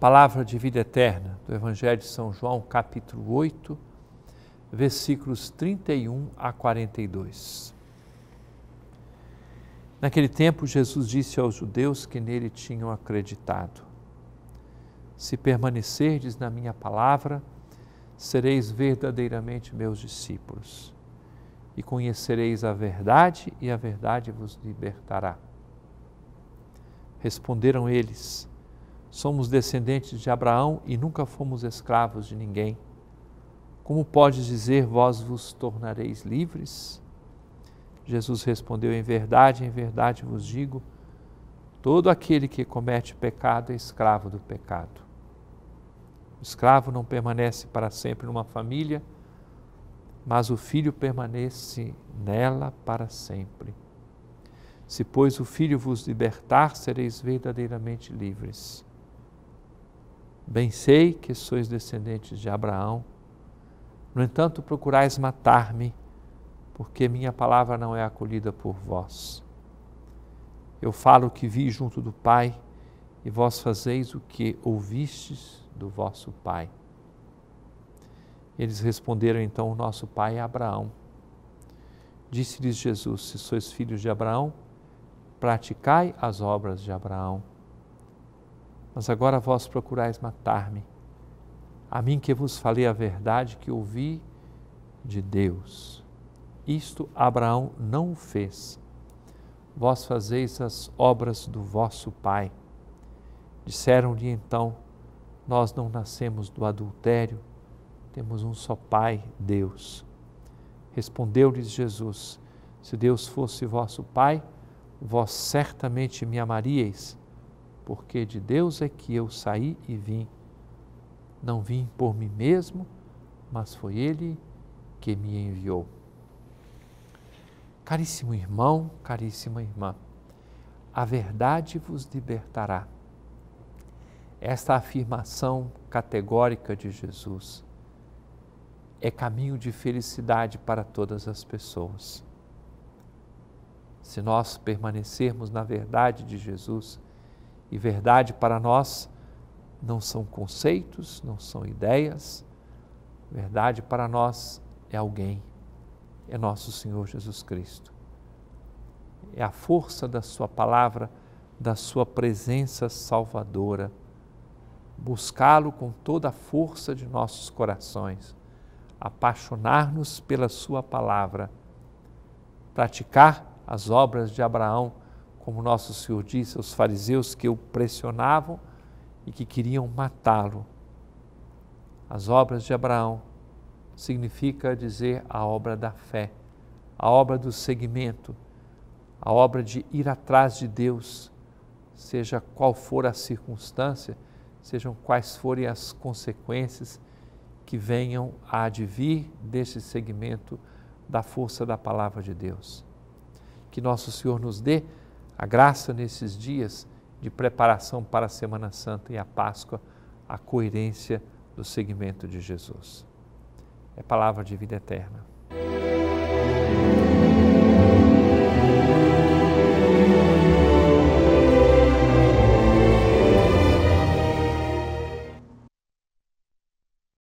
Palavra de vida eterna do Evangelho de São João, capítulo 8, versículos 31 a 42. Naquele tempo, Jesus disse aos judeus que nele tinham acreditado: Se permanecerdes na minha palavra, sereis verdadeiramente meus discípulos, e conhecereis a verdade, e a verdade vos libertará. Responderam eles: Somos descendentes de Abraão e nunca fomos escravos de ninguém. Como podes dizer, vós vos tornareis livres? Jesus respondeu: Em verdade, em verdade vos digo, todo aquele que comete pecado é escravo do pecado. O escravo não permanece para sempre numa família, mas o filho permanece nela para sempre. Se, pois, o filho vos libertar, sereis verdadeiramente livres. Bem sei que sois descendentes de Abraão. No entanto, procurais matar-me, porque minha palavra não é acolhida por vós. Eu falo o que vi junto do Pai, e vós fazeis o que ouvistes do vosso Pai. Eles responderam então: O nosso pai é Abraão. Disse-lhes Jesus: Se sois filhos de Abraão, praticai as obras de Abraão mas agora vós procurais matar-me, a mim que vos falei a verdade que ouvi de Deus. Isto Abraão não o fez. Vós fazeis as obras do vosso pai. Disseram-lhe então: Nós não nascemos do adultério, temos um só Pai, Deus. Respondeu-lhes Jesus: Se Deus fosse vosso Pai, vós certamente me amaríeis porque de Deus é que eu saí e vim. Não vim por mim mesmo, mas foi Ele que me enviou. Caríssimo irmão, caríssima irmã, a verdade vos libertará. Esta afirmação categórica de Jesus é caminho de felicidade para todas as pessoas. Se nós permanecermos na verdade de Jesus, e verdade para nós não são conceitos, não são ideias. Verdade para nós é alguém, é nosso Senhor Jesus Cristo. É a força da Sua palavra, da Sua presença salvadora. Buscá-lo com toda a força de nossos corações, apaixonar-nos pela Sua palavra, praticar as obras de Abraão como nosso Senhor disse aos fariseus que o pressionavam e que queriam matá-lo. As obras de Abraão significa dizer a obra da fé, a obra do seguimento, a obra de ir atrás de Deus, seja qual for a circunstância, sejam quais forem as consequências que venham a advir deste segmento da força da palavra de Deus. Que nosso Senhor nos dê a graça nesses dias de preparação para a Semana Santa e a Páscoa, a coerência do segmento de Jesus. É palavra de vida eterna.